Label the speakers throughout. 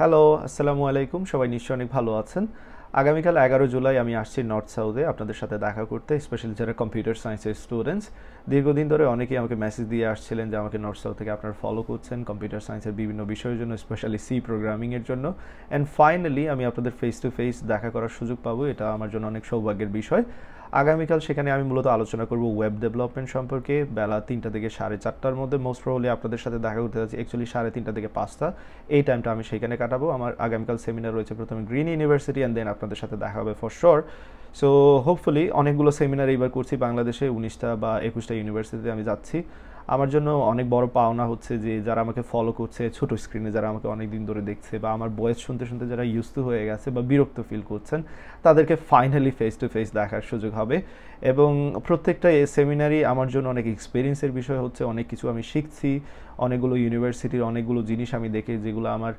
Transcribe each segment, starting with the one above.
Speaker 1: hello আসসালামু আলাইকুম সবাই নিশ্চয়ই অনেক ভালো আছেন আগামীকাল এগারো জুলাই আমি আসছি নর্থ সাউথে আপনাদের সাথে দেখা করতে স্পেশালি যারা কম্পিউটার সায়েন্সের স্টুডেন্টস দীর্ঘদিন ধরে অনেকেই আমাকে মেসেজ দিয়ে আসছিলেন যে আমাকে নর্থ সাউথ থেকে আপনারা ফলো করছেন কম্পিউটার সায়েন্সের বিভিন্ন বিষয়ের জন্য স্পেশালি সি প্রোগ্রামিংয়ের জন্য অ্যান্ড ফাইনালি আমি আপনাদের ফেস টু ফেস দেখা করার সুযোগ পাবো এটা আমার জন্য অনেক সৌভাগ্যের বিষয় আগামীকাল সেখানে আমি মূলত আলোচনা করব ওয়েব ডেভেলপমেন্ট সম্পর্কে বেলা তিনটা থেকে সাড়ে চারটার মধ্যে মোস্ট প্রবলি আপনাদের সাথে দেখা করতে যাচ্ছি অ্যাকচুয়ালি সাড়ে তিনটা থেকে পাঁচটা এই টাইমটা আমি সেখানে কাটাবো আমার আগামীকাল সেমিনার রয়েছে প্রথমে গ্রিন ইউনিভার্সিটি অ্যান্ড দেন আপনার আপনাদের সাথে দেখা হবে ফর শোর সো হোপফুলি অনেকগুলো সেমিনার এইবার করছি বাংলাদেশে উনিশটা বা একুশটা ইউনিভার্সিটিতে আমি যাচ্ছি আমার জন্য অনেক বড় পাওনা হচ্ছে যে যারা আমাকে ফলো করছে ছোট স্ক্রিনে যারা আমাকে অনেক দিন ধরে দেখছে বা আমার বয়স শুনতে শুনতে যারা ইউজড হয়ে গেছে বা বিরক্ত ফিল করছেন তাদেরকে ফাইনালি ফেস টু ফেস দেখার সুযোগ হবে এবং প্রত্যেকটা সেমিনারই আমার জন্য অনেক এক্সপিরিয়েন্সের বিষয় হচ্ছে অনেক কিছু আমি শিখছি অনেকগুলো ইউনিভার্সিটির অনেকগুলো জিনিস আমি দেখে যেগুলো আমার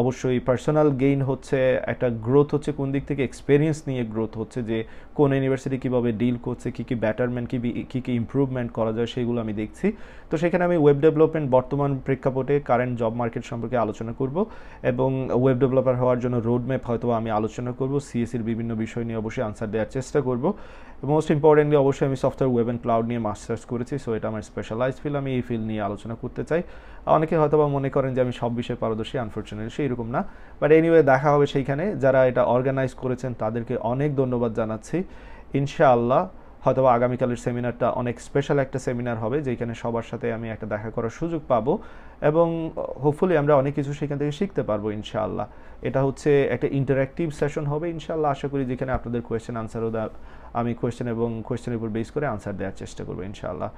Speaker 1: অবশ্যই পার্সোনাল গেইন হচ্ছে একটা গ্রোথ হচ্ছে কোন দিক থেকে এক্সপেরিয়েন্স নিয়ে গ্রোথ হচ্ছে যে কোন ইউনিভার্সিটি কীভাবে ডিল করছে কী কী ব্যাটারমেন্ট কী কী কী ইম্প্রুভমেন্ট করা যায় সেগুলো আমি দেখছি তো সেখানে আমি ওয়েব ডেভেলপমেন্ট বর্তমান প্রেক্ষাপটে কারেন্ট জব মার্কেট সম্পর্কে আলোচনা করব এবং ওয়েব ডেভেলপার হওয়ার জন্য রোডম্যাপ হয়তো আমি আলোচনা করব সিএসির e বিভিন্ন বিষয় নিয়ে অবশ্যই আনসার দেওয়ার চেষ্টা করব মোস্ট ইম্পর্টেন্টলি অবশ্যই আমি সফটওয়্যার ওয়েব অ্যান্ড ক্লাউড নিয়ে মাস্টার্স করেছি সো এটা আমার স্পেশালাইজ ফিল্ড আমি এই ফিল্ড নিয়ে আলোচনা করতে চাই অনেকে হয়তো বা মনে করেন যে আমি সব বিষয়ে পারদর্শী আনফর্চুনেট প্রফেশনাল সেই রকম না বাট এনিওয়ে দেখা হবে সেইখানে যারা এটা অর্গানাইজ করেছেন তাদেরকে অনেক ধন্যবাদ জানাচ্ছি ইনশাআল্লাহ হয়তো আগামীকালের সেমিনারটা অনেক স্পেশাল একটা সেমিনার হবে যেখানে সবার সাথে আমি একটা দেখা করার সুযোগ পাবো এবং হোপফুলি আমরা অনেক কিছু সেখান থেকে শিখতে পারবো ইনশাআল্লাহ এটা হচ্ছে একটা ইন্টারাক্টিভ সেশন হবে ইনশাআল্লাহ আশা করি যেখানে আপনাদের কোয়েশ্চেন আনসারও আমি কোয়েশ্চেন এবং কোয়েশ্চেনের উপর বেস করে আনসার দেওয়ার চেষ্টা করবো ইনশাআল্লাহ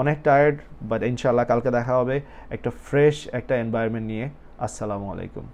Speaker 1: অনেক টায়ার্ড বাট ইনশাআল্লাহ কালকে দেখা হবে একটা ফ্রেশ একটা এনভায়রনমেন্ট নিয়ে আসসালামু আলাইকুম